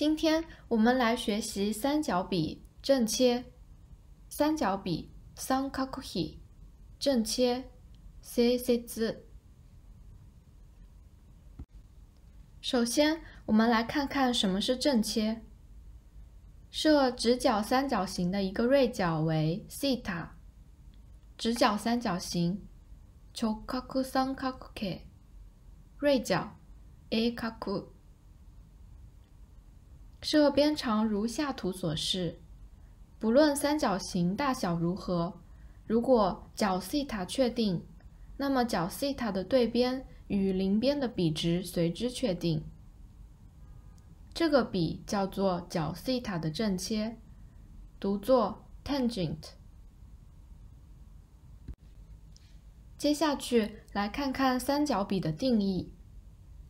今天我们来学习三角笔正切。三角笔 sankakuhi，正切 c i s i s 首先，我们来看看什么是正切。设直角三角形的一个锐角为西塔，直角三角形 chokaku sankakuke，锐角 a kaku。设边长如下图所示，不论三角形大小如何，如果角西塔确定，那么角西塔的对边与邻边的比值随之确定。这个比叫做角西塔的正切，读作 tangent。接下去来看看三角比的定义。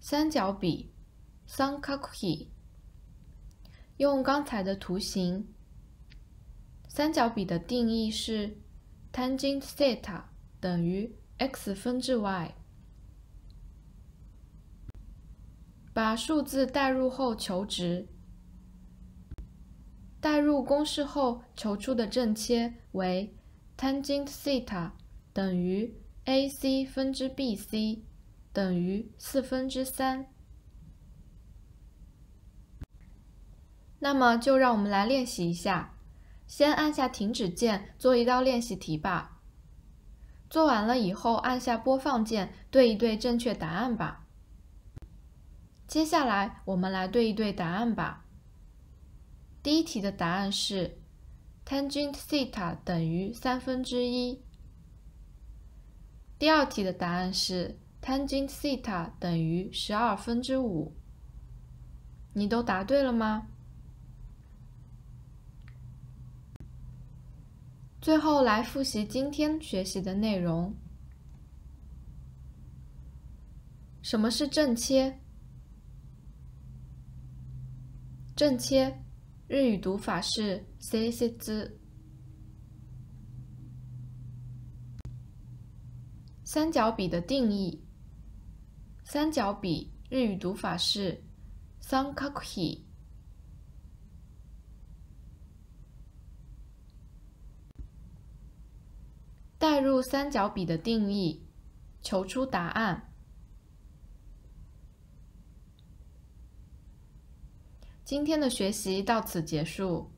三角比 s a n k a k u h i 用刚才的图形，三角比的定义是 tangent theta 等于 x 分之 y。把数字代入后求值，代入公式后求出的正切为 tangent theta 等于 a c 分之 b c 等于四分之三。那么就让我们来练习一下，先按下停止键做一道练习题吧。做完了以后按下播放键对一对正确答案吧。接下来我们来对一对答案吧。第一题的答案是 tangent theta 等于三分之一。第二题的答案是 tangent theta 等于十二分之五。你都答对了吗？最后来复习今天学习的内容。什么是正切？正切日语读法是 c c ズ。三角比的定义。三角比日语读法是さんか代入三角比的定义，求出答案。今天的学习到此结束。